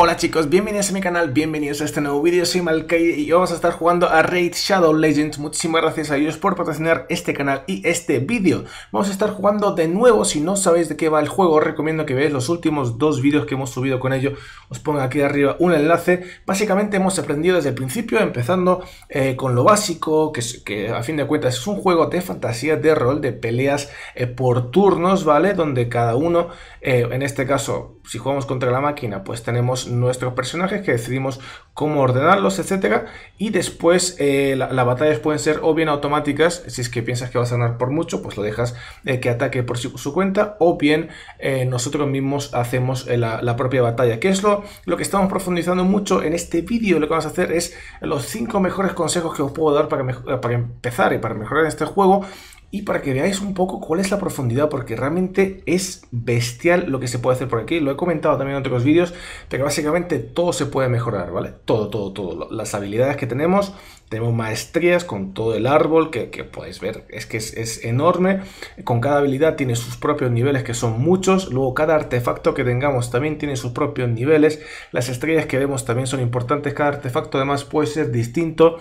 Hola chicos, bienvenidos a mi canal, bienvenidos a este nuevo vídeo, soy Malkey y vamos a estar jugando a Raid Shadow Legends. Muchísimas gracias a ellos por patrocinar este canal y este vídeo. Vamos a estar jugando de nuevo, si no sabéis de qué va el juego, os recomiendo que veáis los últimos dos vídeos que hemos subido con ello. Os pongo aquí arriba un enlace. Básicamente hemos aprendido desde el principio, empezando eh, con lo básico, que, a fin de cuentas es un juego de fantasía, de rol, de peleas eh, por turnos, ¿vale? Donde cada uno, eh, en este caso, si jugamos contra la máquina, pues tenemos nuestros personajes que decidimos cómo ordenarlos, etcétera. Y después eh, las batallas pueden ser o bien automáticas, si es que piensas que vas a ganar por mucho, pues lo dejas eh, que ataque por su, cuenta, o bien eh, nosotros mismos hacemos la, propia batalla, que es lo, lo que estamos profundizando mucho en este vídeo. Lo que vamos a hacer es los 5 mejores consejos que os puedo dar para, para empezar y para mejorar este juego y para que veáis un poco cuál es la profundidad, porque realmente es bestial lo que se puede hacer por aquí. Lo he comentado también en otros vídeos, pero básicamente todo se puede mejorar, ¿vale? Todo, todo, todo. Las habilidades que tenemos, tenemos maestrías con todo el árbol que, puedes podéis ver, es que es, enorme. Con cada habilidad tiene sus propios niveles, que son muchos. Luego cada artefacto que tengamos también tiene sus propios niveles. Las estrellas que vemos también son importantes. Cada artefacto además puede ser distinto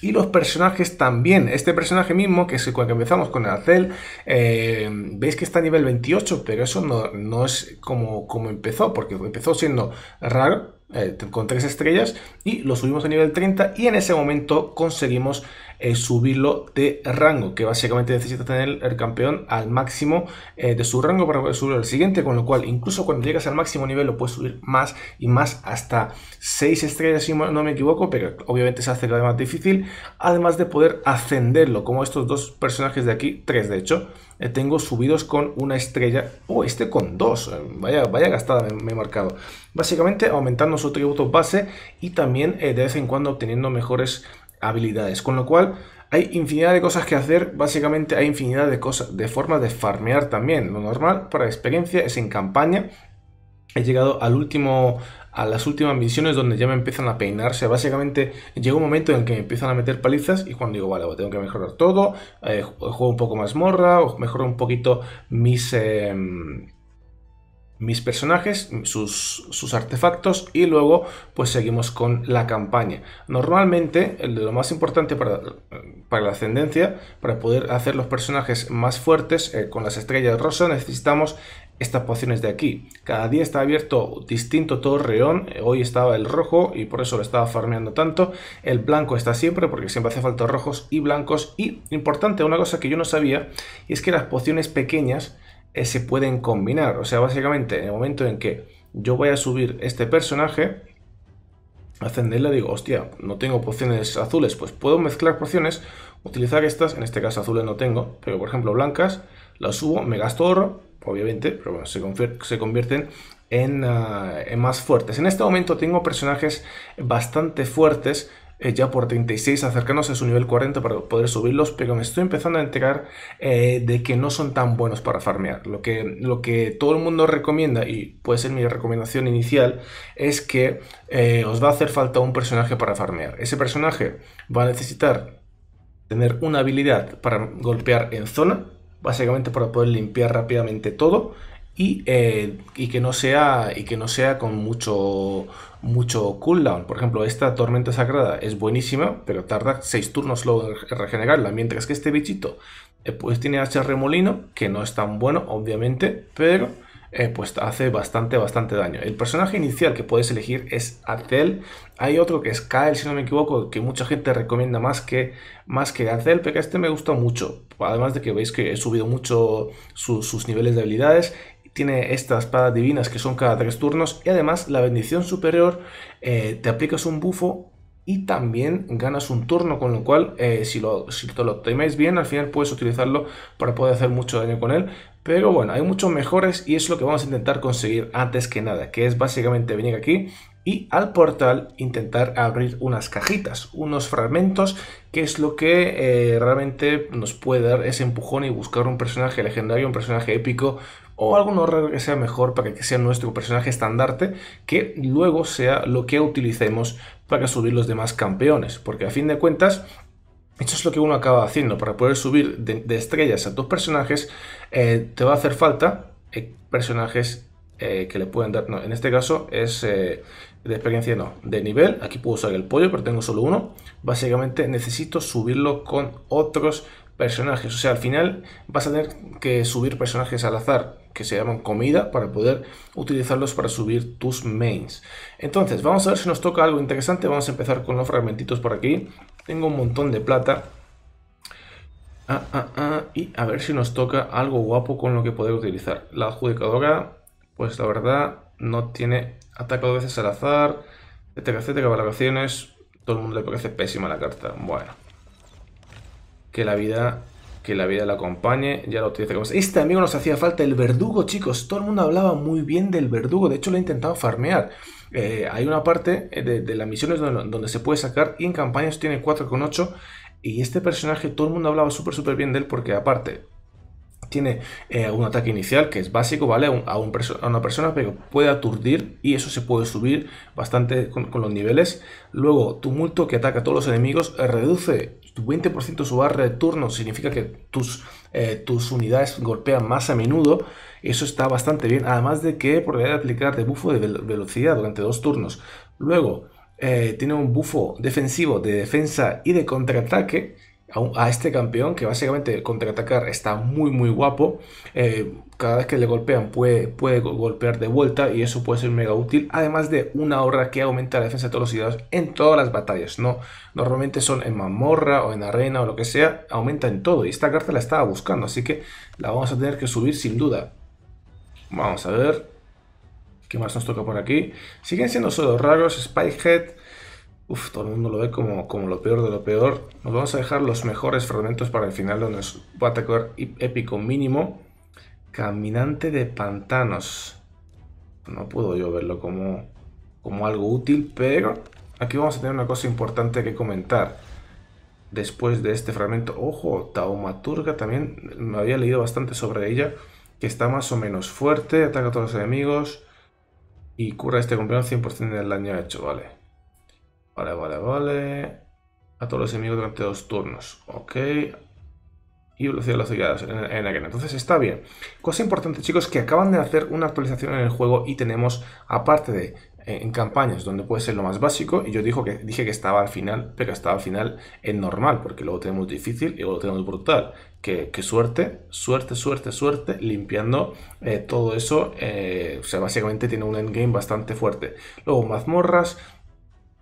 y los personajes también. Este personaje mismo, que es el empezamos con el Arcel, eh, veis que está a nivel 28, pero eso no, no es como, como empezó, porque empezó siendo raro, eh, con tres estrellas y lo subimos a nivel 30 y en ese momento conseguimos eh, subirlo de rango, que básicamente necesita tener el campeón al máximo eh, de su rango para poder subirlo al siguiente, con lo cual incluso cuando llegas al máximo nivel lo puedes subir más y más hasta seis estrellas si no me equivoco, pero obviamente se hace cada vez más difícil, además de poder ascenderlo, como estos dos personajes de aquí, tres de hecho, tengo subidos con una estrella, o este con dos, vaya, vaya gastada me he marcado, básicamente aumentando su tributo base y también eh, de vez en cuando obteniendo mejores habilidades. Con lo cual, hay infinidad de cosas que hacer, básicamente hay infinidad de cosas, de formas de farmear también. Lo normal para experiencia es en campaña. He llegado al último, a las últimas misiones donde ya me empiezan a peinarse. Básicamente llega un momento en el que me empiezan a meter palizas y cuando digo, vale, pues tengo que mejorar todo, eh, juego un poco más morra, o mejoro un poquito mis... Em, mis personajes, sus, sus, artefactos y luego pues seguimos con la campaña. Normalmente lo más importante para, para la ascendencia, para poder hacer los personajes más fuertes eh, con las estrellas rosa necesitamos estas pociones de aquí. Cada día está abierto distinto torreón, eh, hoy estaba el rojo y por eso lo estaba farmeando tanto, el blanco está siempre porque siempre hace falta rojos y blancos y importante, una cosa que yo no sabía es que las pociones pequeñas eh, se pueden combinar. O sea, básicamente, en el momento en que yo voy a subir este personaje, ascenderle digo, hostia, no tengo pociones azules, pues puedo mezclar pociones, utilizar estas, en este caso azules no tengo, pero por ejemplo blancas, las subo, me gasto oro, obviamente, pero se, convierten ah, en más fuertes. En este momento tengo personajes bastante fuertes, eh, ya por 36, acercarnos a su nivel 40 para poder subirlos, pero me estoy empezando a enterar eh, de que no son tan buenos para farmear. Lo que, lo que todo el mundo recomienda, y puede ser mi recomendación inicial, es que eh, os va a hacer falta un personaje para farmear. Ese personaje va a necesitar tener una habilidad para golpear en zona, básicamente para poder limpiar rápidamente todo y, y, que no sea y que no sea con mucho mucho cooldown. Por ejemplo, esta tormenta sagrada es buenísima, pero tarda 6 turnos luego en regenerarla, mientras que este bichito eh, pues tiene H remolino, que no es tan bueno, obviamente, pero eh, pues hace bastante, bastante daño. El personaje inicial que puedes elegir es Azel. Hay otro que es Kael, si no me equivoco, que mucha gente recomienda más que, más que Azel, pero este me gusta mucho. Además de que veis que he subido mucho sus niveles de habilidades tiene estas espadas divinas que son cada tres turnos y además la bendición superior eh, te aplicas un bufo y también ganas un turno, con lo cual eh, si, lo, si te lo teméis bien, al final puedes utilizarlo para poder hacer mucho daño con él. Pero bueno, hay muchos mejores y es lo que vamos a intentar conseguir antes que nada, que es básicamente venir aquí y al portal intentar abrir unas cajitas, unos fragmentos, que es lo que eh, realmente nos puede dar ese empujón y buscar un personaje legendario, un personaje épico o algún horror que sea mejor para que sea nuestro personaje estandarte, que luego sea lo que utilicemos para subir los demás campeones, porque a fin de cuentas esto es lo que uno acaba haciendo. Para poder subir de, estrellas a dos personajes, eh, te va a hacer falta eh, personajes eh, que le pueden dar. No, en este caso es de experiencia, no, de nivel. Aquí puedo usar el pollo, pero tengo solo uno. Básicamente necesito subirlo con otros personajes. O sea, al final vas a tener que subir personajes al azar que se llaman comida para poder utilizarlos para subir tus mains. Entonces, vamos a ver si nos toca algo interesante. Vamos a empezar con los fragmentitos por aquí. Tengo un montón de plata. Ah, ah, ah, y a ver si nos toca algo guapo con lo que poder utilizar. La adjudicadora, pues la verdad, no tiene ataque de veces al azar, etcétera, etcétera, valoraciones. Todo el mundo le parece pésima la carta. Bueno, que la vida que la vida la acompañe, ya lo utiliza como Este amigo nos hacía falta, el verdugo, chicos. Todo el mundo hablaba muy bien del verdugo. De hecho, lo he intentado farmear. Eh, hay una parte eh, de, de las misiones donde, se puede sacar y en campañas tiene 4,8. Y este personaje, todo el mundo hablaba súper, súper bien de él porque aparte... Tiene eh, un ataque inicial que es básico, ¿vale? A, un, a, una persona, pero puede aturdir y eso se puede subir bastante con, con los niveles. Luego, tumulto que ataca a todos los enemigos, reduce tu 20% su barra de turno significa que tus, eh, tus unidades golpean más a menudo, eso está bastante bien. Además de que podría aplicar de de velocidad durante dos turnos. Luego, eh, tiene un bufo defensivo de defensa y de contraataque a, este campeón que básicamente contraatacar está muy muy guapo. Eh, cada vez que le golpean puede, puede golpear de vuelta y eso puede ser mega útil. Además de una ahorra que aumenta la defensa de todos los ciudadanos en todas las batallas. No, normalmente son en mamorra o en arena o lo que sea. Aumenta en todo y esta carta la estaba buscando. Así que la vamos a tener que subir sin duda. Vamos a ver. ¿Qué más nos toca por aquí? Siguen siendo solo raros. Spikehead. Uf, todo el mundo lo ve como, como lo peor de lo peor. Nos vamos a dejar los mejores fragmentos para el final, donde nos va a épico mínimo. Caminante de pantanos. No puedo yo verlo como, como algo útil, pero aquí vamos a tener una cosa importante que comentar. Después de este fragmento, ojo, Taumaturga también, me había leído bastante sobre ella, que está más o menos fuerte, ataca a todos los enemigos y cura este campeón 100% del daño hecho, vale. Vale, vale, vale. A todos los enemigos durante dos turnos. Ok. Y velocidad de los en, en arena. Entonces está bien. Cosa importante, chicos, que acaban de hacer una actualización en el juego y tenemos, aparte de eh, en campañas donde puede ser lo más básico y yo dijo que, dije que estaba al final, pero estaba al final en normal, porque luego tenemos difícil y luego tenemos brutal. Que, suerte, suerte, suerte, suerte, limpiando eh, todo eso. Eh, o sea, básicamente tiene un endgame bastante fuerte. Luego mazmorras,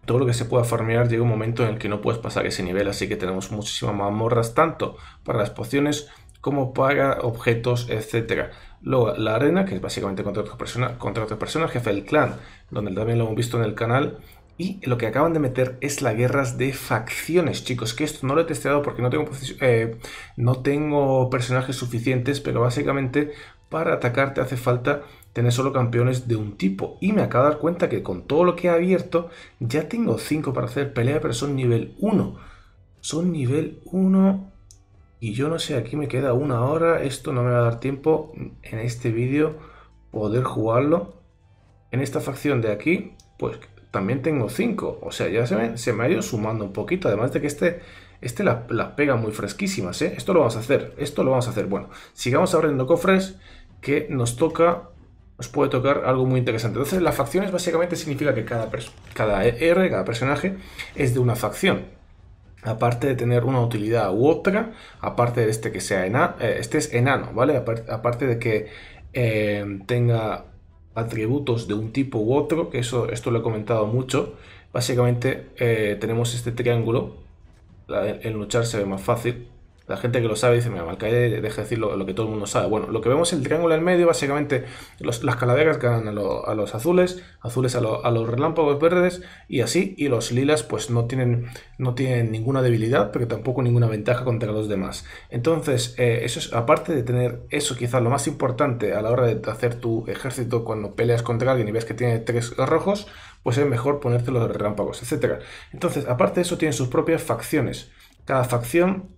todo lo que se pueda farmear llega un momento en el que no puedes pasar ese nivel, así que tenemos muchísimas mazmorras, tanto para las pociones como para objetos, etc. Luego, la arena, que es básicamente contra otra persona, contra otras jefe del clan, donde también lo hemos visto en el canal. Y lo que acaban de meter es la guerras de facciones, chicos, que esto no lo he testeado porque no tengo, eh, no tengo personajes suficientes, pero básicamente para atacarte hace falta tener solo campeones de un tipo. Y me acabo de dar cuenta que con todo lo que he abierto, ya tengo 5 para hacer pelea, pero son nivel 1. Son nivel 1. Y yo no sé, aquí me queda una hora. Esto no me va a dar tiempo en este vídeo poder jugarlo. En esta facción de aquí, pues también tengo 5. O sea, ya se me, se me, ha ido sumando un poquito. Además de que este, este las la pega muy fresquísimas. ¿eh? Esto lo vamos a hacer. Esto lo vamos a hacer. Bueno, sigamos abriendo cofres que nos toca os puede tocar algo muy interesante. Entonces, las facciones básicamente significa que cada, cada R, cada personaje, es de una facción. Aparte de tener una utilidad u otra, aparte de este que sea enano, eh, este es enano, ¿vale? Aparte de que eh, tenga atributos de un tipo u otro, que eso, esto lo he comentado mucho, básicamente eh, tenemos este triángulo, el luchar se ve más fácil, la gente que lo sabe dice, mira, mal deja de decir lo, que todo el mundo sabe. Bueno, lo que vemos en el triángulo en medio, básicamente, las calaveras ganan a, los azules, azules a, los relámpagos verdes, y así, y los lilas pues no tienen, no tienen ninguna debilidad, pero tampoco ninguna ventaja contra los demás. Entonces, eh, eso es, aparte de tener eso quizás lo más importante a la hora de hacer tu ejército cuando peleas contra alguien y ves que tiene tres rojos, pues es mejor ponerte los relámpagos, etc. Entonces, aparte de eso, tienen sus propias facciones. Cada facción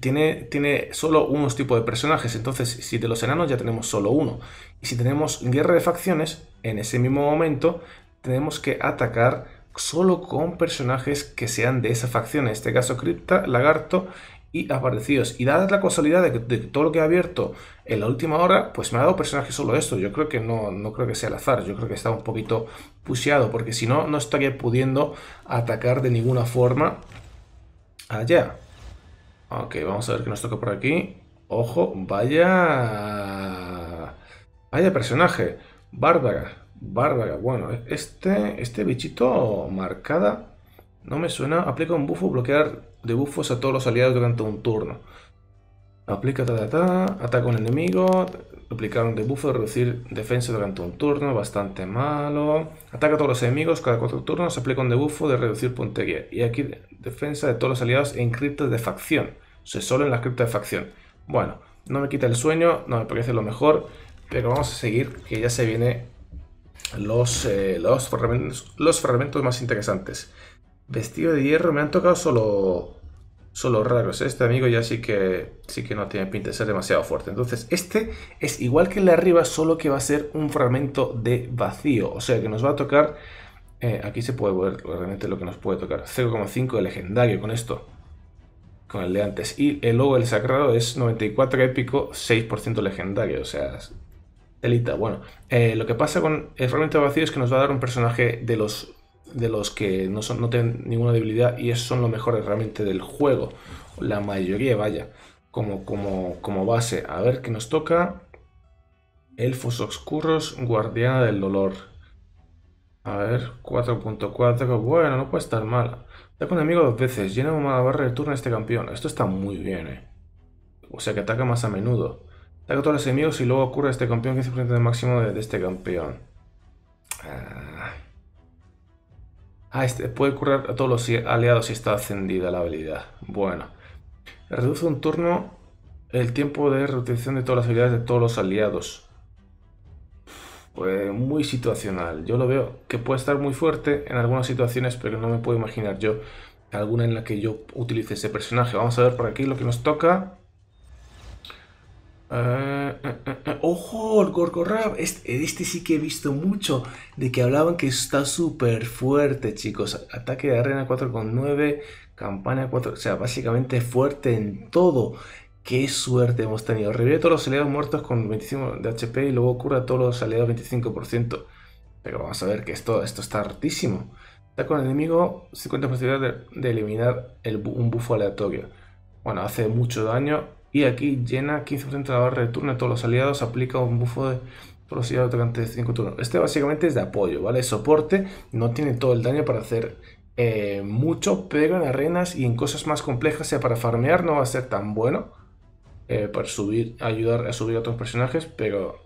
tiene, tiene solo unos tipos de personajes. Entonces, si de los enanos ya tenemos solo uno. Y si tenemos guerra de facciones, en ese mismo momento tenemos que atacar solo con personajes que sean de esa facción. En este caso, Cripta, Lagarto y aparecidos. Y dada la casualidad de que, todo lo que ha abierto en la última hora, pues me ha dado personajes solo esto. Yo creo que no, no creo que sea el azar. Yo creo que está un poquito puseado, porque si no, no estaría pudiendo atacar de ninguna forma allá. Ok, vamos a ver qué nos toca por aquí. Ojo, vaya... Vaya personaje. Bárbara, bárbara. Bueno, este, este bichito marcada no me suena. Aplica un bufo, bloquear de bufos a todos los aliados durante un turno. Aplica ta ta ta, ataca un enemigo, Aplicar un debuffo, reducir defensa durante un turno, bastante malo. Ataca a todos los enemigos, cada cuatro turnos aplica un debuffo de reducir puntería. Y aquí defensa de todos los aliados en criptas de facción. O sea, solo en las criptas de facción. Bueno, no me quita el sueño, no me parece lo mejor, pero vamos a seguir que ya se vienen los, eh, los, los fragmentos más interesantes. Vestido de hierro, me han tocado solo solo raros. Este amigo ya sí que, sí que no tiene pinta de ser demasiado fuerte. Entonces, este es igual que el de arriba, solo que va a ser un fragmento de vacío. O sea que nos va a tocar... Eh, aquí se puede ver realmente lo que nos puede tocar. 0,5 de legendario con esto. Con el de antes. Y el logo del sagrado es 94 épico, 6% legendario. O sea, elita Bueno, eh, lo que pasa con el fragmento de vacío es que nos va a dar un personaje de los de los que no, son, no tienen ninguna debilidad y esos son los mejores realmente del juego. La mayoría, vaya, como, como, como base. A ver qué nos toca. Elfos Oscuros, Guardiana del Dolor. A ver, 4.4. Bueno, no puede estar mal. Ataca un enemigo dos veces. Llena una barra de turno a este campeón. Esto está muy bien, eh. O sea que ataca más a menudo. Ataca a todos los enemigos y luego ocurre este campeón que se frente el máximo de, este campeón. Ah, Ah, este puede curar a todos los aliados si está encendida la habilidad. Bueno. Reduce un turno el tiempo de reutilización de todas las habilidades de todos los aliados. Pues muy situacional. Yo lo veo que puede estar muy fuerte en algunas situaciones, pero no me puedo imaginar yo alguna en la que yo utilice ese personaje. Vamos a ver por aquí lo que nos toca. Ah, ah, ah, ojo, el Gorgo Rap. Este, este, sí que he visto mucho de que hablaban que está súper fuerte, chicos. Ataque de arena 4,9, campana 4, o sea, básicamente fuerte en todo. Qué suerte hemos tenido. Revive todos los aliados muertos con 25 de HP y luego cura todos los aliados 25%. Pero vamos a ver que esto, esto está hartísimo. Está con el enemigo 50 posibilidades de, eliminar un bufo aleatorio. Bueno, hace mucho daño y aquí llena 15% de la barra de turno de todos los aliados. Aplica un bufo de velocidad durante 5 turnos. Este básicamente es de apoyo, ¿vale? Soporte. No tiene todo el daño para hacer eh, mucho, pero en arenas y en cosas más complejas, sea para farmear, no va a ser tan bueno. Eh, para subir, ayudar a subir a otros personajes, pero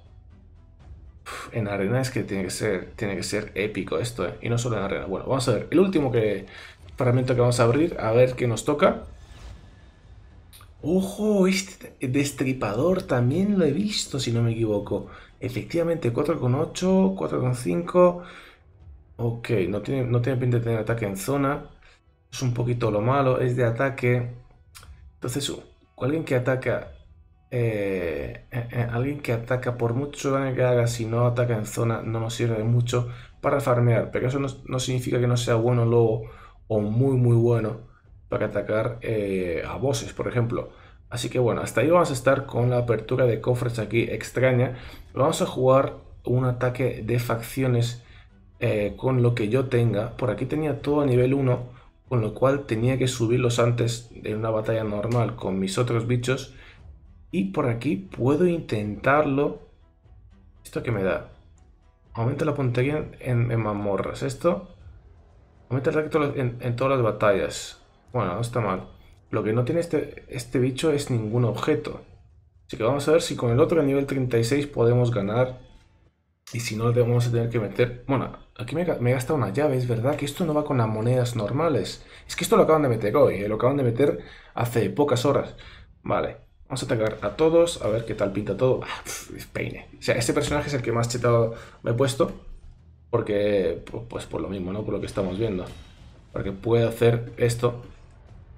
en arena es que tiene que ser, tiene que ser épico esto, eh. y no solo en arena. Bueno, vamos a ver el último que, que vamos a abrir, a ver qué nos toca. Ojo, este destripador también lo he visto, si no me equivoco. Efectivamente, 4,8, 4,5. Ok, no tiene, no tiene pinta de tener ataque en zona. Es un poquito lo malo, es de ataque. Entonces, uh, alguien que ataca... Eh, eh, eh, alguien que ataca por mucho daño que haga, si no ataca en zona, no nos sirve de mucho para farmear. Pero eso no, significa que no sea bueno luego o muy muy bueno para atacar eh, a bosses por ejemplo. Así que bueno, hasta ahí vamos a estar con la apertura de cofres aquí extraña. Vamos a jugar un ataque de facciones eh, con lo que yo tenga. Por aquí tenía todo a nivel 1, con lo cual tenía que subirlos antes en una batalla normal con mis otros bichos. Y por aquí puedo intentarlo. ¿Esto que me da? Aumenta la puntería en, en, Esto aumenta el en, en todas las batallas. Bueno, no está mal. Lo que no tiene este, este, bicho es ningún objeto. Así que vamos a ver si con el otro, de nivel 36, podemos ganar. Y si no, vamos a tener que meter... Bueno, aquí me, me he gastado una llave, es verdad que esto no va con las monedas normales. Es que esto lo acaban de meter hoy, eh, lo acaban de meter hace pocas horas. Vale, Vamos a atacar a todos, a ver qué tal pinta todo. Ah, peine. O sea, este personaje es el que más chetado me he puesto. Porque, pues, pues por lo mismo, ¿no? Por lo que estamos viendo. para que pueda hacer esto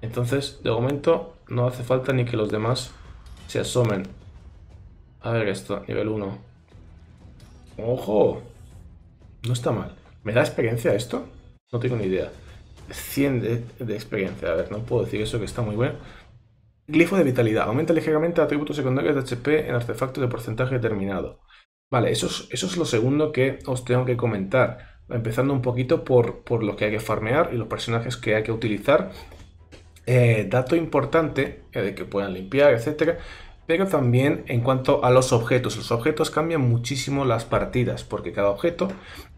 entonces, de momento, no hace falta ni que los demás se asomen. A ver esto, nivel 1. ¡Ojo! No está mal. ¿Me da experiencia esto? No tengo ni idea. 100 de, experiencia. A ver, no puedo decir eso que está muy bueno. Glifo de vitalidad. Aumenta ligeramente atributos secundarios de HP en artefactos de porcentaje determinado. Vale, eso es, lo segundo que os tengo que comentar. Empezando un poquito por, por lo que hay que farmear y los personajes que hay que utilizar eh, dato importante eh, de que puedan limpiar, etcétera. Pero también en cuanto a los objetos, los objetos cambian muchísimo las partidas, porque cada objeto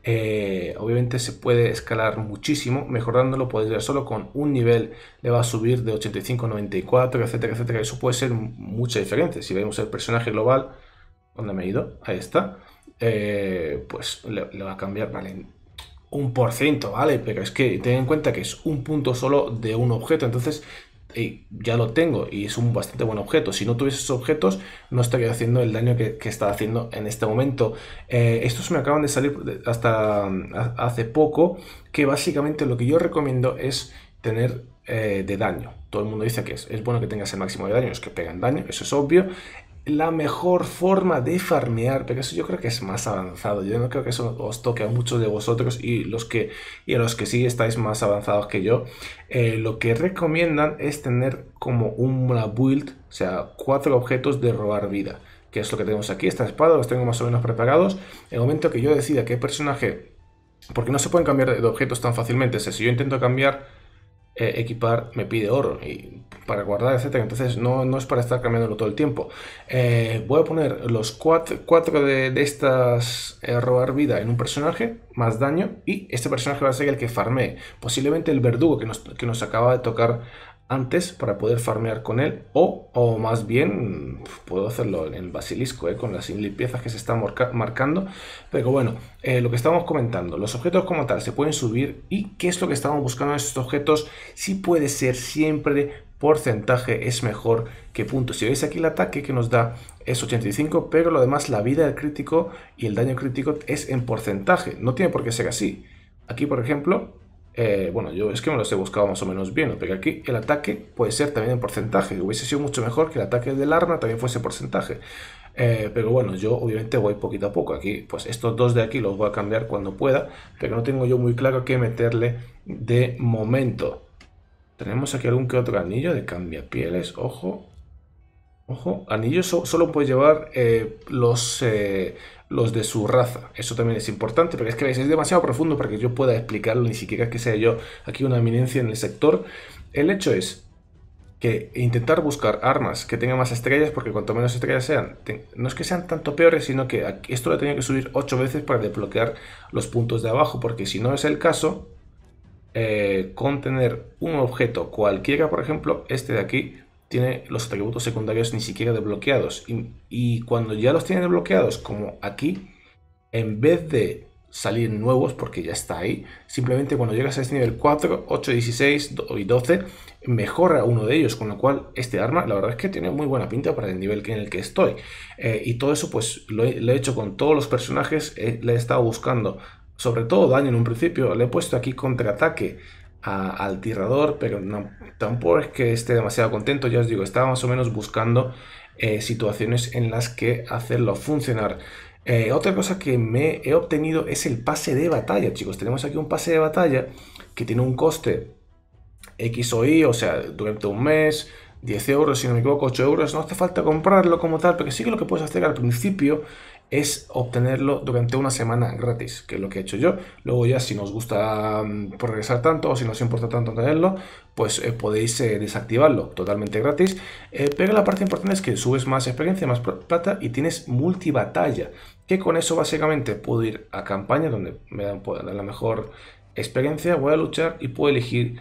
eh, obviamente se puede escalar muchísimo, mejorándolo podéis ver solo con un nivel, le va a subir de 85 a 94, etcétera, etcétera. Eso puede ser mucha diferencia. Si vemos el personaje global, ¿dónde me he ido? Ahí está. pues le, le, va a cambiar, vale, un por ciento, ¿vale? Pero es que ten en cuenta que es un punto solo de un objeto, entonces eh, ya lo tengo y es un bastante buen objeto. Si no tuviese esos objetos, no estaría haciendo el daño que, está haciendo en este momento. Eh, estos me acaban de salir hasta hace poco, que básicamente lo que yo recomiendo es tener eh, de daño. Todo el mundo dice que es, bueno que tengas el máximo de daño, es que pegan daño, eso es obvio la mejor forma de farmear, pero eso yo creo que es más avanzado. Yo no creo que eso os toque a muchos de vosotros y los que y a los que sí estáis más avanzados que yo. Eh, lo que recomiendan es tener como una build, o sea, cuatro objetos de robar vida, que es lo que tenemos aquí. Esta espada los tengo más o menos preparados. El momento que yo decida qué personaje porque no se pueden cambiar de objetos tan fácilmente. O sea, si yo intento cambiar eh, equipar me pide oro y para guardar, etcétera. Entonces no, no es para estar cambiándolo todo el tiempo. Eh, voy a poner los cuatro, de, estas eh, robar vida en un personaje, más daño, y este personaje va a ser el que farmee. Posiblemente el verdugo que nos, que nos acaba de tocar antes para poder farmear con él o, o más bien puedo hacerlo en basilisco eh, con las limpiezas que se están marcando pero bueno, eh, lo que estamos comentando los objetos como tal se pueden subir y qué es lo que estamos buscando en estos objetos si puede ser siempre porcentaje es mejor que puntos si veis aquí el ataque que nos da es 85 pero lo demás la vida del crítico y el daño crítico es en porcentaje no tiene por qué ser así aquí por ejemplo eh, bueno, yo es que me los he buscado más o menos bien, porque aquí el ataque puede ser también en porcentaje. Hubiese sido mucho mejor que el ataque del arma también fuese porcentaje. Eh, pero bueno, yo obviamente voy poquito a poco. Aquí, pues estos dos de aquí los voy a cambiar cuando pueda, pero no tengo yo muy claro qué meterle de momento. Tenemos aquí algún que otro anillo de cambia pieles, ojo. Ojo, anillos solo puede llevar eh, los, eh, los de su raza. Eso también es importante, porque es que veis, es demasiado profundo para que yo pueda explicarlo, ni siquiera que sea yo aquí una eminencia en el sector. El hecho es que intentar buscar armas que tengan más estrellas, porque cuanto menos estrellas sean, no es que sean tanto peores, sino que esto lo tenía que subir 8 veces para desbloquear los puntos de abajo, porque si no es el caso, eh, con tener un objeto cualquiera, por ejemplo, este de aquí, tiene los atributos secundarios ni siquiera desbloqueados. Y, cuando ya los tiene desbloqueados, como aquí, en vez de salir nuevos, porque ya está ahí, simplemente cuando llegas a este nivel 4, 8, 16 y 12, mejora uno de ellos, con lo cual este arma la verdad es que tiene muy buena pinta para el nivel en el que estoy. Eh, y todo eso pues lo he, hecho con todos los personajes, eh, le he estado buscando sobre todo daño en un principio, le he puesto aquí contraataque, al tirador, pero tampoco es que esté demasiado contento, ya os digo, estaba más o menos buscando eh, situaciones en las que hacerlo funcionar. Eh, otra cosa que me he obtenido es el pase de batalla, chicos. Tenemos aquí un pase de batalla que tiene un coste X o Y, o sea, durante un mes, 10 euros, si no me equivoco, 8 euros. No hace falta comprarlo como tal, pero sí que lo que puedes hacer al principio es obtenerlo durante una semana gratis, que es lo que he hecho yo. Luego ya si nos gusta mm, progresar tanto o si nos importa tanto tenerlo, pues eh, podéis eh, desactivarlo totalmente gratis. Eh, pero la parte importante es que subes más experiencia, más plata y tienes multibatalla, que con eso básicamente puedo ir a campaña donde me dan, pues, la mejor experiencia, voy a luchar y puedo elegir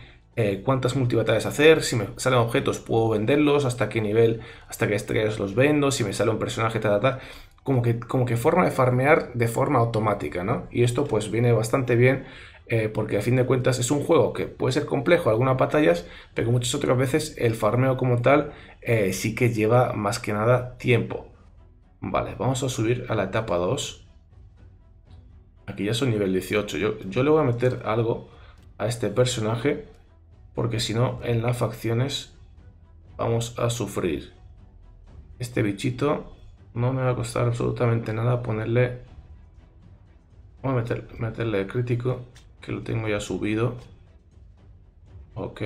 cuántas multibatallas hacer, si me salen objetos puedo venderlos, hasta qué nivel, hasta qué estrellas los vendo, si me sale un personaje, tal, tal, como que, como que forma de farmear de forma automática, ¿no? Y esto pues viene bastante bien eh, porque a fin de cuentas es un juego que puede ser complejo algunas batallas, pero muchas otras veces el farmeo como tal eh, sí que lleva más que nada tiempo. Vale, vamos a subir a la etapa 2. Aquí ya son nivel 18. Yo, yo le voy a meter algo a este personaje porque si no en las facciones vamos a sufrir. Este bichito no me va a costar absolutamente nada ponerle... Voy a meterle crítico, que lo tengo ya subido. Ok.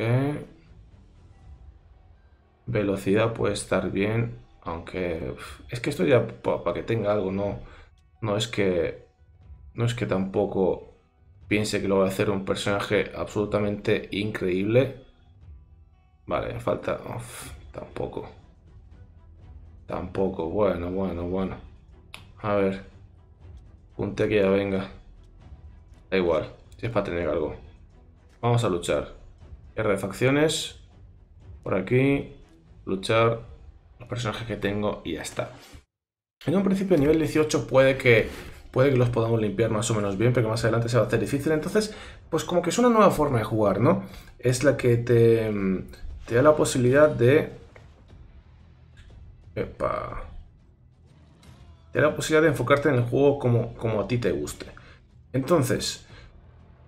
Velocidad puede estar bien, aunque... Es que esto ya para que tenga algo, no... No es que... No es que tampoco piense que lo va a hacer un personaje absolutamente increíble. Vale, falta... tampoco. Tampoco, bueno, bueno, bueno. A ver. Punte que ya venga. Da igual, si es para tener algo. Vamos a luchar. R de facciones. Por aquí. Luchar. Los personajes que tengo y ya está. En un principio, nivel 18 puede que puede que los podamos limpiar más o menos bien, pero más adelante se va a hacer difícil. Entonces, pues como que es una nueva forma de jugar, ¿no? Es la que te, te da la posibilidad de Epa. Te da la posibilidad de enfocarte en el juego como, como a ti te guste. Entonces,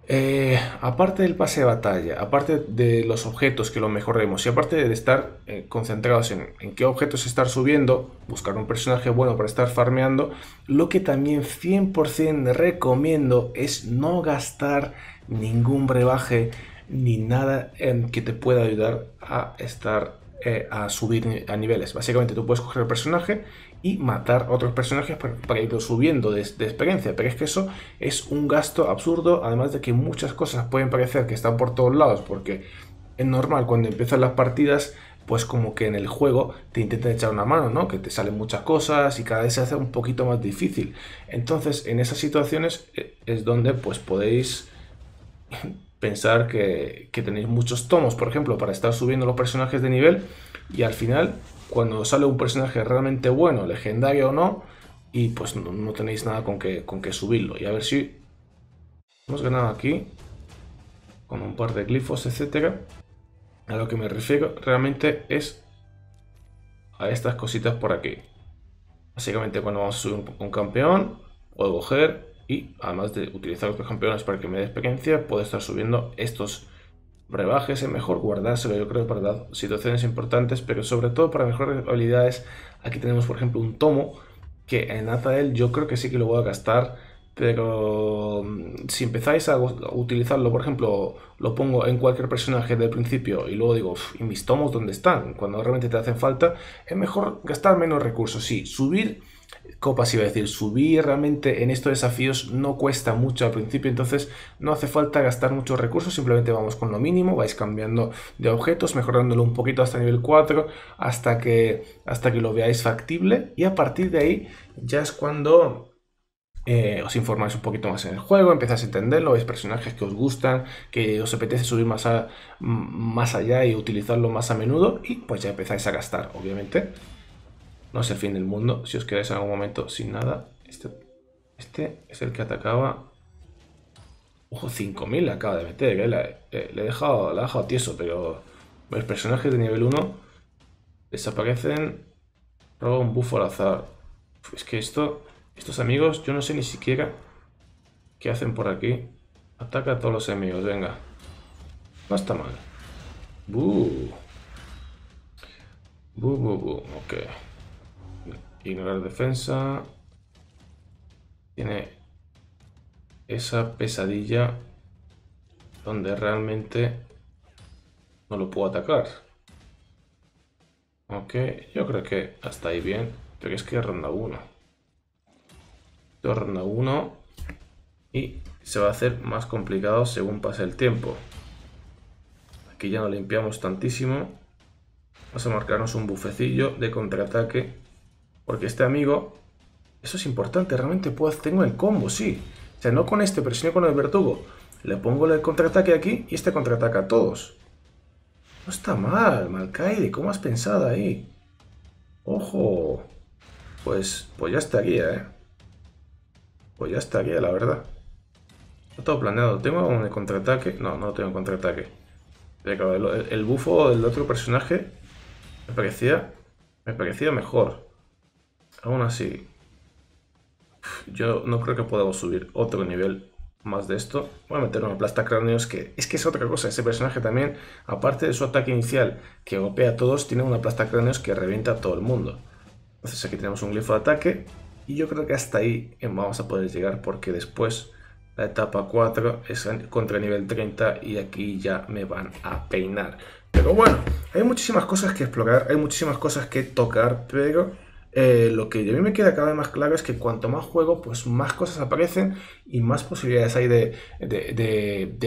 eh, aparte del pase de batalla, aparte de los objetos que lo mejoremos y aparte de estar eh, concentrados en, qué objetos estar subiendo, buscar un personaje bueno para estar farmeando, lo que también 100% recomiendo es no gastar ningún brebaje ni nada en que te pueda ayudar a estar eh, a subir a niveles. Básicamente tú puedes coger el personaje y matar otros personajes para, irlo ir subiendo de, experiencia, pero es que eso es un gasto absurdo, además de que muchas cosas pueden parecer que están por todos lados, porque es normal cuando empiezan las partidas pues como que en el juego te intentan echar una mano, ¿no? Que te salen muchas cosas y cada vez se hace un poquito más difícil. Entonces, en esas situaciones eh, es donde pues podéis pensar que, tenéis muchos tomos, por ejemplo, para estar subiendo los personajes de nivel y al final, cuando sale un personaje realmente bueno, legendario o no, y pues no, tenéis nada con que, con que subirlo. Y a ver si hemos ganado aquí con un par de glifos, etcétera. A lo que me refiero realmente es a estas cositas por aquí. Básicamente cuando vamos a subir un, un campeón, puedo coger y además de utilizar los campeones para que me dé experiencia, puedo estar subiendo estos rebajes, es mejor guardárselo yo creo para situaciones importantes, pero sobre todo para mejorar habilidades, aquí tenemos por ejemplo un tomo que en Azael yo creo que sí que lo voy a gastar, pero mm, si empezáis a utilizarlo, por ejemplo, lo pongo en cualquier personaje del principio y luego digo, ¿y mis tomos dónde están? Cuando realmente te hacen falta, es mejor gastar menos recursos, sí, subir copas, iba a decir, subir realmente en estos desafíos no cuesta mucho al principio, entonces no hace falta gastar muchos recursos, simplemente vamos con lo mínimo, vais cambiando de objetos, mejorándolo un poquito hasta nivel 4, hasta que, hasta que lo veáis factible, y a partir de ahí ya es cuando eh, os informáis un poquito más en el juego, empezáis a entenderlo, veis personajes que os gustan, que os apetece subir más, más allá y utilizarlo más a menudo, y pues ya empezáis a gastar, obviamente. No es el fin del mundo. Si os quedáis en algún momento sin nada. Este, este es el que atacaba. Ojo, 5000 le acaba de meter. Eh, eh, le, he dejado, le tieso, pero los personajes de nivel 1 desaparecen. Roba un bufo al azar. Es que esto, estos amigos, yo no sé ni siquiera qué hacen por aquí. Ataca a todos los enemigos, venga. No está mal. Buu. Buu buu buu. Ok. Ignorar defensa. Tiene esa pesadilla donde realmente no lo puedo atacar. Ok, yo creo que hasta ahí bien. Creo que es que ronda 1. Ronda 1. Y se va a hacer más complicado según pase el tiempo. Aquí ya no limpiamos tantísimo. Vamos a marcarnos un bufecillo de contraataque porque este amigo, eso es importante, realmente puedo, tengo el combo, sí. O sea, no con este, pero sino con el vertugo. Le pongo el contraataque aquí y este contraataca a todos. No está mal, Malcaide, ¿cómo has pensado ahí? ¡Ojo! Pues, pues ya estaría, ¿eh? Pues ya está estaría, la verdad. Está todo planeado. ¿Tengo un contraataque? No, no tengo contraataque. El, el bufo del otro personaje me parecía, me parecía mejor. Aún así, yo no creo que podamos subir otro nivel más de esto. Voy a meter una plasta cráneos que es que es otra cosa. Ese personaje también, aparte de su ataque inicial que golpea a todos, tiene una plasta cráneos que revienta a todo el mundo. Entonces aquí tenemos un glifo de ataque y yo creo que hasta ahí vamos a poder llegar porque después la etapa 4 es contra nivel 30 y aquí ya me van a peinar. Pero bueno, hay muchísimas cosas que explorar, hay muchísimas cosas que tocar, pero eh, lo que a mí me queda cada vez más claro es que cuanto más juego, pues más cosas aparecen y más posibilidades hay de,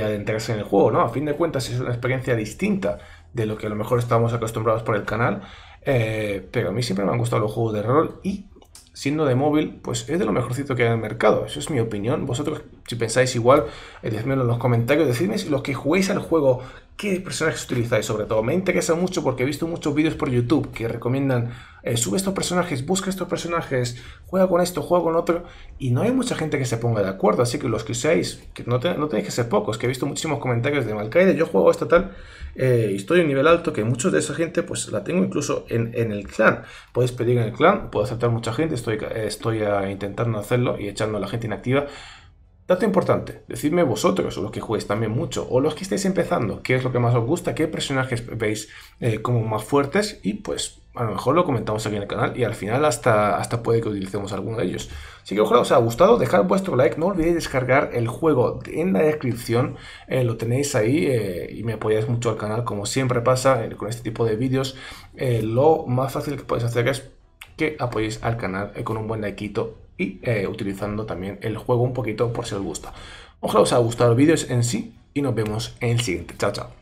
adentrarse en el juego, ¿no? A fin de cuentas es una experiencia distinta de lo que a lo mejor estamos acostumbrados por el canal, eh, pero a mí siempre me han gustado los juegos de rol y siendo de móvil, pues es de lo mejorcito que hay en el mercado. Eso es mi opinión. Vosotros, si pensáis igual, eh, en los comentarios, decidme si los que juguéis al juego ¿Qué personajes utilizáis sobre todo? Me interesa mucho porque he visto muchos vídeos por YouTube que recomiendan eh, sube estos personajes, busca estos personajes, juega con esto, juega con otro, y no hay mucha gente que se ponga de acuerdo, así que los que uséis, que no, tenéis que ser pocos, que he visto muchísimos comentarios de Malcaide, yo juego esta tal, eh, y estoy en nivel alto, que muchos de esa gente pues la tengo incluso en, el clan, podéis pedir en el clan, puedo aceptar mucha gente, estoy, eh, estoy ah, intentando hacerlo y echando a la gente inactiva, Dato importante, decidme vosotros, los que juegues también mucho, o los que estáis empezando, qué es lo que más os gusta, qué personajes veis eh, como más fuertes y pues a lo mejor lo comentamos aquí en el canal y al final hasta, hasta puede que utilicemos alguno de ellos. Así que ojalá os haya gustado, dejad vuestro like, no olvidéis descargar el juego en la descripción, eh, lo tenéis ahí eh, y me apoyáis mucho al canal como siempre pasa con este tipo de vídeos. lo más fácil que podéis hacer es que apoyéis al canal con un buen likeito y eh, utilizando también el juego un poquito por si os gusta. Ojalá os haya gustado el vídeo en sí y nos vemos en el siguiente. Chao, chao.